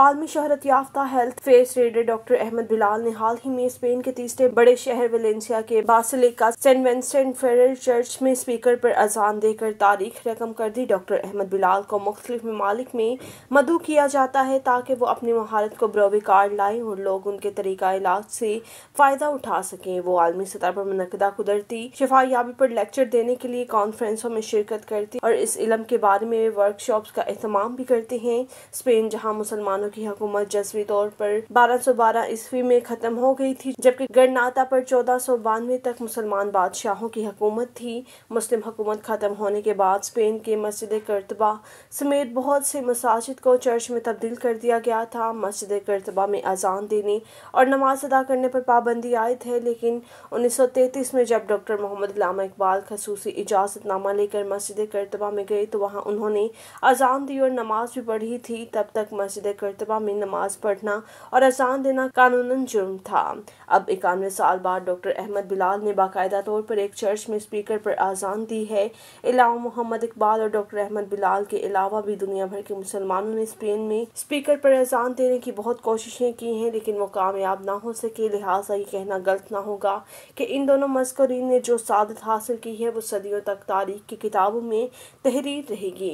आलमी शहरत याफ्ता हेल्थ फेस रेडर डॉक्टर अहमद बिलाल ने हाल ही में स्पेन के तीसरे बड़े शहर वेलेंसिया के बासलेका सेंट वेंसेंट फेरल चर्च में स्पीकर पर अजान देकर तारीख रकम कर दी डॉक्टर अहमद बिलाल को मुख्तलिफ ममालिक में मदु किया जाता है ताकि वो अपनी महारत को कार्ड लाए और लोग उनके तरीका इलाज से फ़ायदा उठा सकें वो आलमी सतह पर मनदा कुदरती शफायाबी पर लेक्चर देने के लिए कॉन्फ्रेंसों में शिरकत करती और इस इलम के बारे में वर्कशॉप का अहतमाम भी करते हैं स्पेन जहाँ मुसलमानों मुगलों की हुकूमत जजवी तौर पर 1212 ईस्वी में खत्म हो गई थी जबकि गणनाता पर चौदह सौ बानवे तक मुसलमान बादशाहों की हुकूमत थी मुस्लिम हुकूमत खत्म होने के बाद स्पेन के मस्जिद करतबा समेत बहुत से मसाजिद को चर्च में तब्दील कर दिया गया था मस्जिद करतबा में अजान देने और नमाज अदा करने पर पाबंदी आए थे लेकिन उन्नीस सौ तैतीस में जब डॉक्टर मोहम्मद लामा इकबाल खसूसी इजाज़तनामा लेकर मस्जिद करतबा में गए तो वहाँ उन्होंने अजान दी और नमाज भी पढ़ी थी तब तक मस्जिद करतबा मरतबा में नमाज पढ़ना और अजान देना कानून जुर्म था अब इक्यानवे साल बाद डॉक्टर अहमद बिलाल ने बाकायदा तौर पर एक चर्च में स्पीकर पर आजान दी है इलामा मोहम्मद इकबाल और डॉक्टर अहमद बिलाल के अलावा भी दुनिया भर के मुसलमानों ने स्पेन में स्पीकर पर अजान देने की बहुत कोशिशें की हैं लेकिन वो कामयाब ना हो सके लिहाजा ये कहना गलत ना होगा कि इन दोनों मस्करीन ने जो सादत हासिल की है वो सदियों तक तारीख की किताबों में तहरीर रहेगी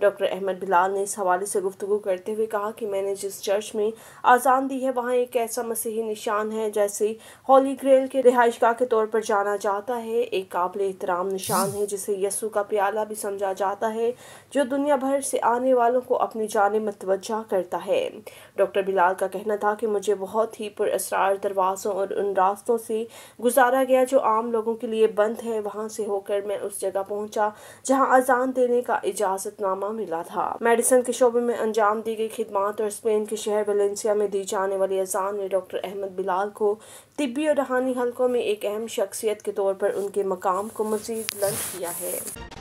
डॉक्टर अहमद बिलाल ने इस हवाले से गुफ्तु करते हुए कहा कि मैंने मैंने जिस चर्च में आज़ान दी है वहाँ एक ऐसा मसीही निशान है जैसे हॉली ग्रेल के रिहाइश गाह के तौर पर जाना जाता है एक काबिल एहतराम निशान है जिसे यस्सु का प्याला भी समझा जाता है जो दुनिया भर से आने वालों को अपनी जान मतवजा करता है डॉक्टर बिलाल का कहना था कि मुझे बहुत ही पुरसरार दरवाज़ों और उन रास्तों से गुजारा गया जो आम लोगों के लिए बंद है वहाँ से होकर मैं उस जगह पहुँचा जहाँ अजान देने का इजाज़तनामा मिला था मेडिसन के शोबे में अंजाम दी गई खिदमत डॉक्टर स्पेन के शहर वलेंसिया में दी जाने वाली अजान ने डॉक्टर अहमद बिलाल को तिब्बी और रहानी हलकों में एक अहम शख्सियत के तौर पर उनके मकाम को मजीद बुलंद किया है